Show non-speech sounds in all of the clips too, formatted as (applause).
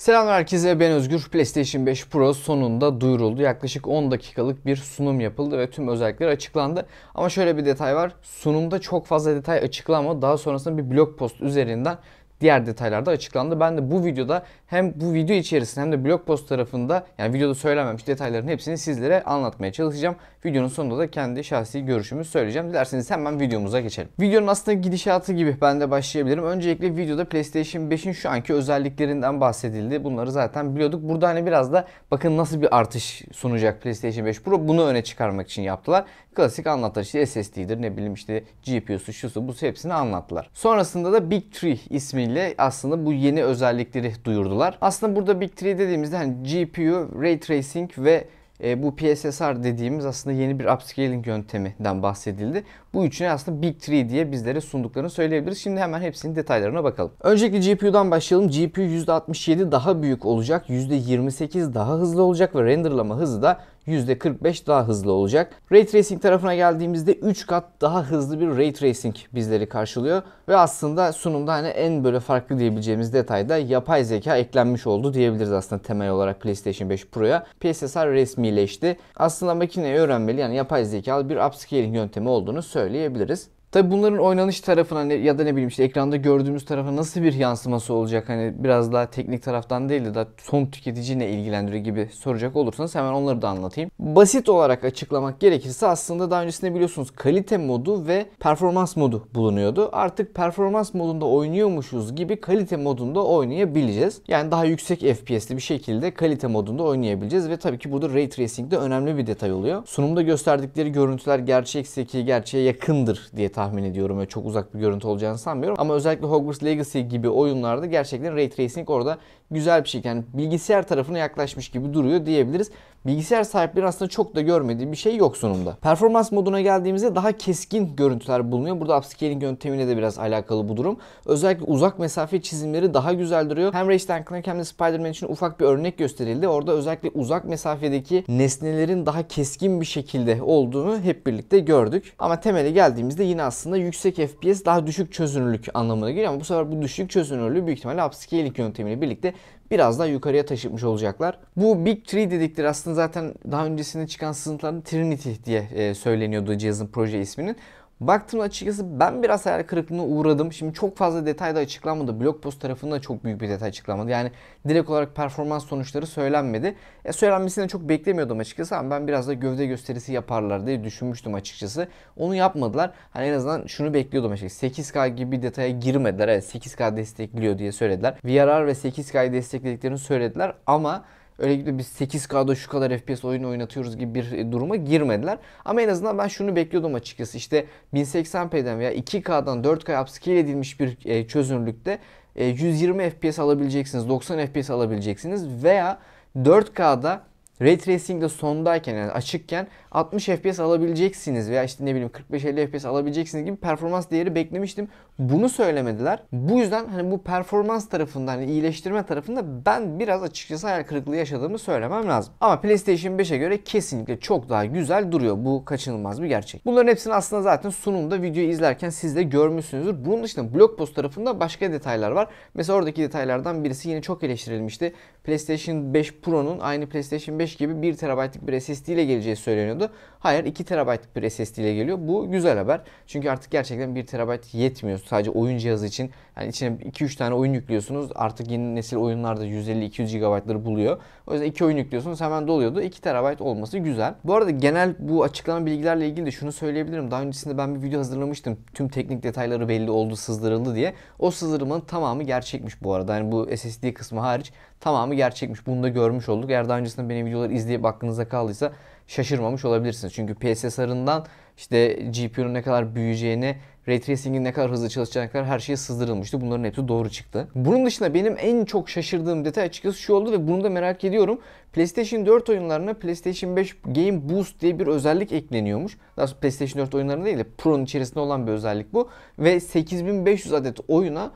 Selam herkese ben Özgür. PlayStation 5 Pro sonunda duyuruldu. Yaklaşık 10 dakikalık bir sunum yapıldı ve tüm özellikler açıklandı. Ama şöyle bir detay var. Sunumda çok fazla detay açıklanmadı. Daha sonrasında bir blog post üzerinden diğer detaylar da açıklandı. Ben de bu videoda hem bu video içerisinde hem de blog post tarafında yani videoda söylememiş detayların hepsini sizlere anlatmaya çalışacağım. Videonun sonunda da kendi şahsi görüşümü söyleyeceğim. Dilerseniz hemen videomuza geçelim. Videonun aslında gidişatı gibi ben de başlayabilirim. Öncelikle videoda PlayStation 5'in şu anki özelliklerinden bahsedildi. Bunları zaten biliyorduk. Burada hani biraz da bakın nasıl bir artış sunacak PlayStation 5 Pro bunu öne çıkarmak için yaptılar. Klasik anlattılar işte SSD'dir ne bileyim işte GPU'su şusu bu hepsini anlattılar. Sonrasında da Big Tree ismiyle aslında bu yeni özellikleri duyurdular. Aslında burada Big Tree dediğimizde hani GPU, Ray Tracing ve e, bu PSSR dediğimiz aslında yeni bir upscaling yönteminden bahsedildi. Bu üçüne aslında Big 3 diye bizlere sunduklarını söyleyebiliriz. Şimdi hemen hepsinin detaylarına bakalım. Öncelikle GPU'dan başlayalım. GPU %67 daha büyük olacak. %28 daha hızlı olacak ve renderlama hızı da %45 daha hızlı olacak. Ray Tracing tarafına geldiğimizde 3 kat daha hızlı bir Ray Tracing bizleri karşılıyor. Ve aslında sunumda hani en böyle farklı diyebileceğimiz detayda yapay zeka eklenmiş oldu diyebiliriz aslında temel olarak PlayStation 5 Pro'ya. PSSR resmileşti. Aslında makineyi öğrenmeli yani yapay zekalı bir upscaling yöntemi olduğunu söylüyoruz söyleyebiliriz. Tabi bunların oynanış tarafına ne, ya da ne bileyim işte ekranda gördüğümüz tarafa nasıl bir yansıması olacak? Hani biraz daha teknik taraftan değil de daha son tüketici ne ilgilendiriyor gibi soracak olursanız hemen onları da anlatayım. Basit olarak açıklamak gerekirse aslında daha öncesinde biliyorsunuz kalite modu ve performans modu bulunuyordu. Artık performans modunda oynuyormuşuz gibi kalite modunda oynayabileceğiz. Yani daha yüksek FPS'li bir şekilde kalite modunda oynayabileceğiz ve tabii ki burada Ray Tracing de önemli bir detay oluyor. Sunumda gösterdikleri görüntüler gerçek zekiye gerçeğe yakındır diye tahmin ediyorum. ve çok uzak bir görüntü olacağını sanmıyorum. Ama özellikle Hogwarts Legacy gibi oyunlarda gerçekten Ray Tracing orada güzel bir şey. Yani bilgisayar tarafına yaklaşmış gibi duruyor diyebiliriz. Bilgisayar sahipleri aslında çok da görmediği bir şey yok sunumda. Performans moduna geldiğimizde daha keskin görüntüler bulunuyor. Burada upscaling yöntemine de biraz alakalı bu durum. Özellikle uzak mesafe çizimleri daha güzel duruyor. Hem Ratchet Clank hem de Spider-Man için ufak bir örnek gösterildi. Orada özellikle uzak mesafedeki nesnelerin daha keskin bir şekilde olduğunu hep birlikte gördük. Ama temeli geldiğimizde yine aslında yüksek FPS daha düşük çözünürlük anlamına geliyor ama bu sefer bu düşük çözünürlüğü büyük ihtimalle upscaling yöntemiyle birlikte biraz daha yukarıya taşıtmış olacaklar. Bu Big 3 dedikleri aslında zaten daha öncesinde çıkan sızıntılarda Trinity diye e, söyleniyordu cihazın proje isminin. Baktım açıkçası ben biraz hayal kırıklığına uğradım. Şimdi çok fazla detay da açıklanmadı. Blog post tarafında çok büyük bir detay açıklanmadı. Yani direkt olarak performans sonuçları söylenmedi. E, söylenmesini çok beklemiyordum açıkçası ama ben biraz da gövde gösterisi yaparlar diye düşünmüştüm açıkçası. Onu yapmadılar. Hani en azından şunu bekliyordum açıkçası. 8K gibi bir detaya girmediler. Evet 8K destekliyor diye söylediler. VRR ve 8K'yı desteklediklerini söylediler ama öyle gibi biz 8K'da şu kadar FPS oyunu oynatıyoruz gibi bir e, duruma girmediler. Ama en azından ben şunu bekliyordum açıkçası. İşte 1080p'den veya 2K'dan 4K upscale edilmiş bir e, çözünürlükte 120 e, FPS alabileceksiniz, 90 FPS alabileceksiniz veya 4K'da Ray Tracing de sondayken yani açıkken 60 FPS alabileceksiniz veya işte ne bileyim 45-50 FPS alabileceksiniz gibi performans değeri beklemiştim. Bunu söylemediler. Bu yüzden hani bu performans tarafında hani iyileştirme tarafında ben biraz açıkçası hayal kırıklığı yaşadığımı söylemem lazım. Ama PlayStation 5'e göre kesinlikle çok daha güzel duruyor. Bu kaçınılmaz bir gerçek. Bunların hepsini aslında zaten sunumda videoyu izlerken siz de görmüşsünüzdür. Bunun dışında blog post tarafında başka detaylar var. Mesela oradaki detaylardan birisi yine çok eleştirilmişti. PlayStation 5 Pro'nun aynı PlayStation 5 5 gibi 1 TB'lık bir SSD ile geleceği söyleniyordu. Hayır 2 TB'lık bir SSD ile geliyor. Bu güzel haber. Çünkü artık gerçekten 1 TB yetmiyor. Sadece oyun cihazı için. Yani içine 2-3 tane oyun yüklüyorsunuz. Artık yeni nesil oyunlarda 150-200 GB'ları buluyor. O yüzden 2 oyun yüklüyorsunuz hemen doluyordu. 2 TB olması güzel. Bu arada genel bu açıklanan bilgilerle ilgili de şunu söyleyebilirim. Daha öncesinde ben bir video hazırlamıştım. Tüm teknik detayları belli oldu, sızdırıldı diye. O sızdırmanın tamamı gerçekmiş bu arada. Yani bu SSD kısmı hariç tamamı gerçekmiş. Bunu da görmüş olduk. Eğer daha öncesinde benim video videoları izleyip aklınıza kaldıysa şaşırmamış olabilirsiniz. Çünkü PSSR'ından işte GPU'nun ne kadar büyüyeceğini, Ray Tracing'in ne kadar hızlı çalışacağına kadar her şey sızdırılmıştı. Bunların hepsi doğru çıktı. Bunun dışında benim en çok şaşırdığım detay açıkçası şu oldu ve bunu da merak ediyorum. PlayStation 4 oyunlarına PlayStation 5 Game Boost diye bir özellik ekleniyormuş. Daha PlayStation 4 oyunlarına değil de Pro'nun içerisinde olan bir özellik bu. Ve 8500 adet oyuna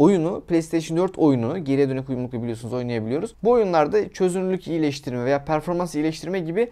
oyunu PlayStation 4 oyunu geriye dönük uyumlulukla biliyorsunuz oynayabiliyoruz. Bu oyunlarda çözünürlük iyileştirme veya performans iyileştirme gibi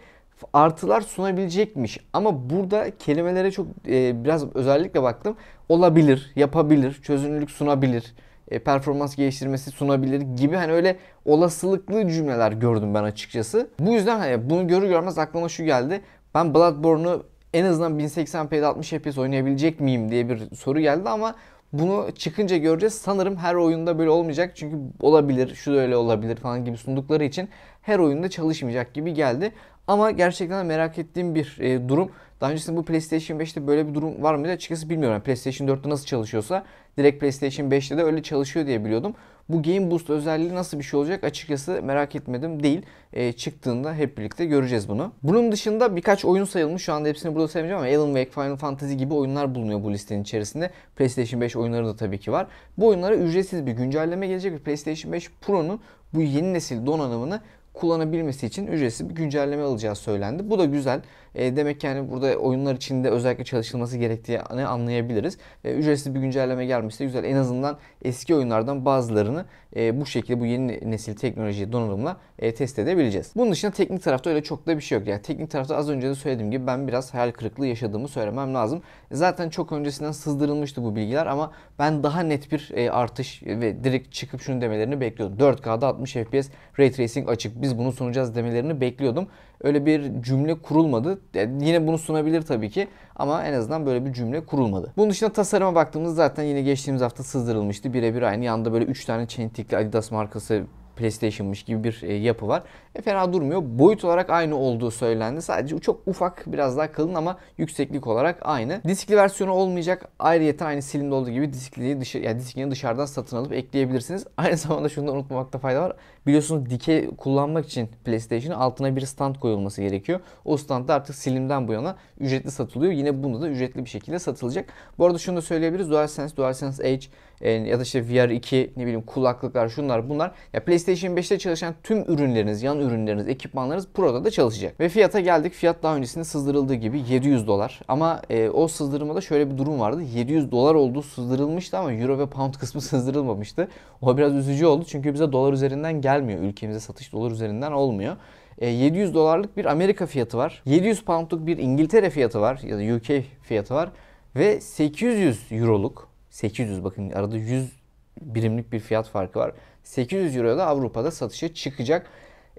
artılar sunabilecekmiş. Ama burada kelimelere çok e, biraz özellikle baktım. Olabilir, yapabilir, çözünürlük sunabilir, e, performans geliştirmesi sunabilir gibi hani öyle olasılıklı cümleler gördüm ben açıkçası. Bu yüzden hani bunu görür görmez aklıma şu geldi. Ben Bloodborne'u en azından 1080p'de 60 fps oynayabilecek miyim diye bir soru geldi ama bunu çıkınca göreceğiz. Sanırım her oyunda böyle olmayacak. Çünkü olabilir, şu da öyle olabilir falan gibi sundukları için her oyunda çalışmayacak gibi geldi. Ama gerçekten merak ettiğim bir e, durum. Daha öncesinde bu PlayStation 5'te böyle bir durum var mıydı açıkçası bilmiyorum. Yani PlayStation 4'te nasıl çalışıyorsa Direkt PlayStation 5'te de öyle çalışıyor diye biliyordum. Bu Game Boost özelliği nasıl bir şey olacak açıkçası merak etmedim değil. E, çıktığında hep birlikte göreceğiz bunu. Bunun dışında birkaç oyun sayılmış. Şu anda hepsini burada sevmeyeceğim ama Alan Wake, Final Fantasy gibi oyunlar bulunuyor bu listenin içerisinde. PlayStation 5 oyunları da tabii ki var. Bu oyunlara ücretsiz bir güncelleme gelecek ve PlayStation 5 Pro'nun bu yeni nesil donanımını kullanabilmesi için ücretsiz bir güncelleme alacağı söylendi. Bu da güzel. E, demek ki yani burada oyunlar içinde özellikle çalışılması gerektiğini anlayabiliriz. E, ücretsiz bir güncelleme gelmişse güzel. En azından eski oyunlardan bazılarını e, bu şekilde bu yeni nesil teknoloji donanımla e, test edebileceğiz. Bunun dışında teknik tarafta öyle çok da bir şey yok. Yani teknik tarafta az önce de söylediğim gibi ben biraz hayal kırıklığı yaşadığımı söylemem lazım. Zaten çok öncesinden sızdırılmıştı bu bilgiler ama ben daha net bir e, artış ve direkt çıkıp şunu demelerini bekliyordum. 4K'da 60 FPS Ray Tracing açık biz bunu sunacağız demelerini bekliyordum öyle bir cümle kurulmadı. Yani e, yine bunu sunabilir tabii ki ama en azından böyle bir cümle kurulmadı. Bunun dışında tasarıma baktığımızda zaten yine geçtiğimiz hafta sızdırılmıştı. Birebir aynı yanda böyle 3 tane çentikli Adidas markası PlayStation'mış gibi bir e, yapı var. E, fena durmuyor. Boyut olarak aynı olduğu söylendi. Sadece çok ufak biraz daha kalın ama yükseklik olarak aynı. Diskli versiyonu olmayacak. Ayrıca aynı silinde olduğu gibi diskliği dışarı, yani diskini dışarıdan satın alıp ekleyebilirsiniz. (laughs) Aynı zamanda şunu da unutmamakta fayda var. Biliyorsunuz dike kullanmak için PlayStation'ın altına bir stand koyulması gerekiyor. O stand da artık silimden bu yana ücretli satılıyor. Yine bunu da ücretli bir şekilde satılacak. Bu arada şunu da söyleyebiliriz. DualSense, DualSense Edge e, ya da işte VR 2 ne bileyim kulaklıklar şunlar bunlar. Ya PlayStation 5'te çalışan tüm ürünleriniz, yan ürünleriniz, ekipmanlarınız Pro'da da çalışacak. Ve fiyata geldik. Fiyat daha öncesinde sızdırıldığı gibi 700 dolar. Ama e, o sızdırmada şöyle bir durum vardı. 700 dolar olduğu sızdırılmıştı ama Euro ve Pound kısmı (laughs) sızdırılmamıştı. O biraz üzücü oldu çünkü bize dolar üzerinden gelmiyor. Ülkemize satış dolar üzerinden olmuyor. 700 e, dolarlık bir Amerika fiyatı var. 700 poundluk bir İngiltere fiyatı var ya da UK fiyatı var. Ve 800 euroluk 800 bakın arada 100 birimlik bir fiyat farkı var. 800 Euro'da Avrupa'da satışa çıkacak.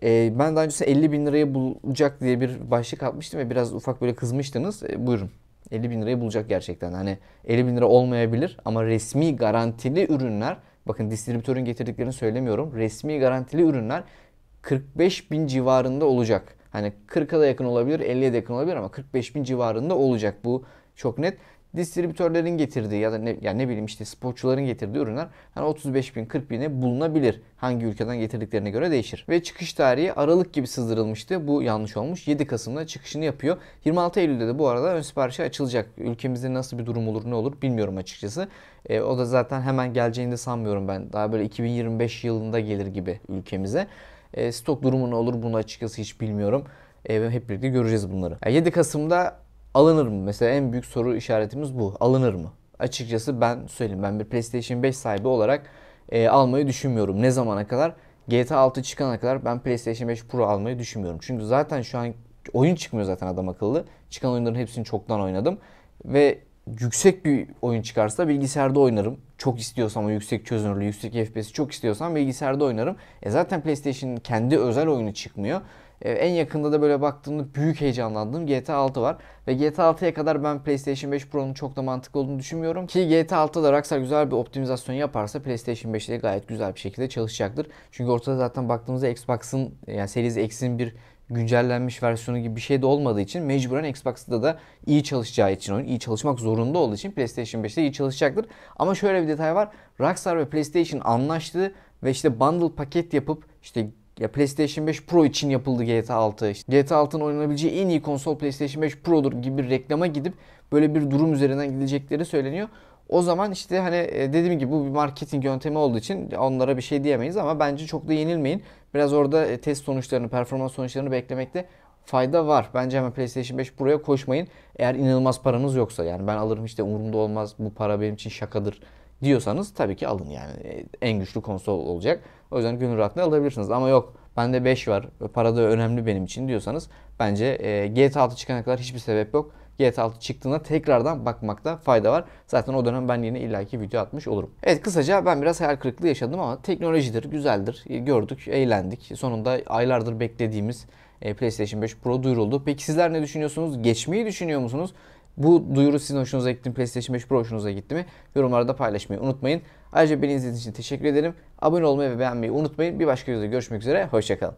Ee, ben daha öncesinde 50 bin liraya bulacak diye bir başlık atmıştım ve biraz ufak böyle kızmıştınız. Ee, buyurun. 50 bin lirayı bulacak gerçekten. Hani 50 bin lira olmayabilir ama resmi garantili ürünler bakın distribütörün getirdiklerini söylemiyorum. Resmi garantili ürünler 45 bin civarında olacak. Hani 40'a da yakın olabilir, 50'ye de yakın olabilir ama 45 bin civarında olacak bu çok net distribütörlerin getirdiği ya da ne, yani ne bileyim işte sporcuların getirdiği ürünler hani 35 bin 40 bine bulunabilir. Hangi ülkeden getirdiklerine göre değişir. Ve çıkış tarihi Aralık gibi sızdırılmıştı. Bu yanlış olmuş. 7 Kasım'da çıkışını yapıyor. 26 Eylül'de de bu arada ön siparişi açılacak. Ülkemizde nasıl bir durum olur ne olur bilmiyorum açıkçası. E, o da zaten hemen geleceğini de sanmıyorum ben. Daha böyle 2025 yılında gelir gibi ülkemize. E, stok durumu ne olur bunu açıkçası hiç bilmiyorum. E, hep birlikte göreceğiz bunları. E, yani 7 Kasım'da alınır mı? Mesela en büyük soru işaretimiz bu. Alınır mı? Açıkçası ben söyleyeyim ben bir PlayStation 5 sahibi olarak e, almayı düşünmüyorum. Ne zamana kadar? GTA 6 çıkana kadar ben PlayStation 5 Pro almayı düşünmüyorum. Çünkü zaten şu an oyun çıkmıyor zaten adam akıllı. Çıkan oyunların hepsini çoktan oynadım. Ve yüksek bir oyun çıkarsa bilgisayarda oynarım. Çok istiyorsam o yüksek çözünürlüğü, yüksek FPS'i çok istiyorsam bilgisayarda oynarım. E zaten PlayStation'ın kendi özel oyunu çıkmıyor. Ee, en yakında da böyle baktığımda büyük heyecanlandığım GTA 6 var. Ve GTA 6'ya kadar ben PlayStation 5 Pro'nun çok da mantıklı olduğunu düşünmüyorum. Ki GTA 6'da da Rockstar güzel bir optimizasyon yaparsa PlayStation 5'te gayet güzel bir şekilde çalışacaktır. Çünkü ortada zaten baktığımızda Xbox'ın yani Series X'in bir güncellenmiş versiyonu gibi bir şey de olmadığı için mecburen Xbox'ta da iyi çalışacağı için oyun iyi çalışmak zorunda olduğu için PlayStation 5'te iyi çalışacaktır. Ama şöyle bir detay var. Rockstar ve PlayStation anlaştı ve işte bundle paket yapıp işte ya PlayStation 5 Pro için yapıldı GTA 6. İşte GTA 6'nın oynanabileceği en iyi konsol PlayStation 5 Pro'dur gibi bir reklama gidip böyle bir durum üzerinden gidecekleri söyleniyor. O zaman işte hani e, dediğim gibi bu bir marketing yöntemi olduğu için onlara bir şey diyemeyiz ama bence çok da yenilmeyin. Biraz orada e, test sonuçlarını, performans sonuçlarını beklemekte fayda var. Bence hemen PlayStation 5 Pro'ya koşmayın. Eğer inanılmaz paranız yoksa yani ben alırım işte umurumda olmaz bu para benim için şakadır diyorsanız tabii ki alın yani e, en güçlü konsol olacak. O yüzden gönül rahatlığı alabilirsiniz. Ama yok bende 5 var para da önemli benim için diyorsanız bence e, GTA 6 çıkana kadar hiçbir sebep yok. GTA 6 çıktığında tekrardan bakmakta fayda var. Zaten o dönem ben yine illaki video atmış olurum. Evet kısaca ben biraz hayal kırıklığı yaşadım ama teknolojidir, güzeldir. E, gördük, eğlendik. Sonunda aylardır beklediğimiz e, PlayStation 5 Pro duyuruldu. Peki sizler ne düşünüyorsunuz? Geçmeyi düşünüyor musunuz? Bu duyuru sizin hoşunuza gitti mi? PlayStation 5 Pro hoşunuza gitti mi? Yorumlarda paylaşmayı unutmayın. Ayrıca beni izlediğiniz için teşekkür ederim. Abone olmayı ve beğenmeyi unutmayın. Bir başka videoda görüşmek üzere. Hoşçakalın.